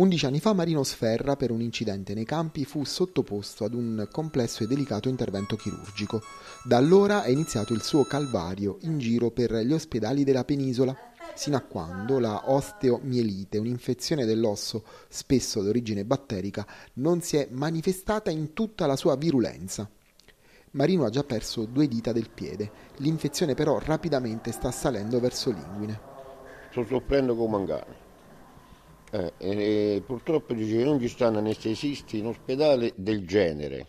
Undici anni fa Marino Sferra, per un incidente nei campi, fu sottoposto ad un complesso e delicato intervento chirurgico. Da allora è iniziato il suo calvario in giro per gli ospedali della penisola, sino a quando la osteomielite, un'infezione dell'osso spesso d'origine batterica, non si è manifestata in tutta la sua virulenza. Marino ha già perso due dita del piede, l'infezione però rapidamente sta salendo verso l'inguine. Sto soffrendo come un cane eh, eh, purtroppo dice che non ci stanno anestesisti in ospedale del genere,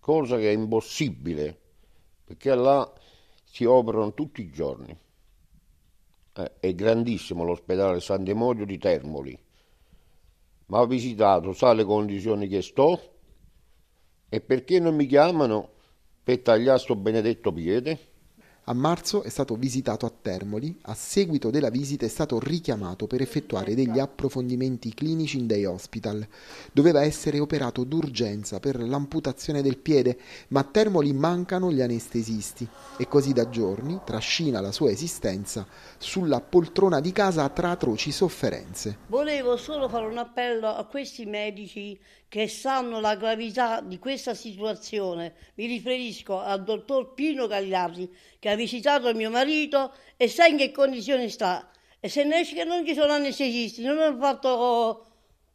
cosa che è impossibile, perché là si operano tutti i giorni. Eh, è grandissimo l'ospedale San Demodio di Termoli, ma ho visitato, sa le condizioni che sto e perché non mi chiamano per tagliare sto benedetto piede? A marzo è stato visitato a Termoli, a seguito della visita è stato richiamato per effettuare degli approfondimenti clinici in dei hospital. Doveva essere operato d'urgenza per l'amputazione del piede, ma a Termoli mancano gli anestesisti e così da giorni trascina la sua esistenza sulla poltrona di casa tra atroci sofferenze. Volevo solo fare un appello a questi medici che sanno la gravità di questa situazione. Mi riferisco al dottor Pino Gagliardi che ha visitato mio marito e sa in che condizione sta. E se ne esce che non ci sono anestesisti, non è, fatto,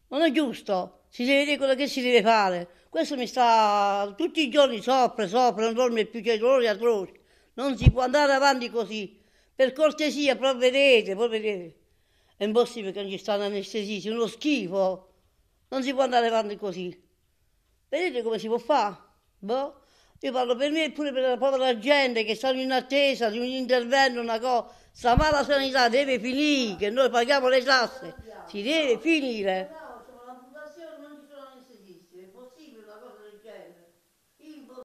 non è giusto. Si deve dire quello che si deve fare. Questo mi sta tutti i giorni sopra, sopra, non dorme più, c'è dolore atroci. Non si può andare avanti così. Per cortesia, provvedete, provvedete. È impossibile che non ci stanno anestesisti, è uno schifo. Non si può andare avanti così. Vedete come si può fare? Boh. Io parlo per me e pure per la povera gente che stanno in attesa di un intervento, una cosa. Sta mala sanità deve finire, che noi paghiamo le tasse. Si deve finire.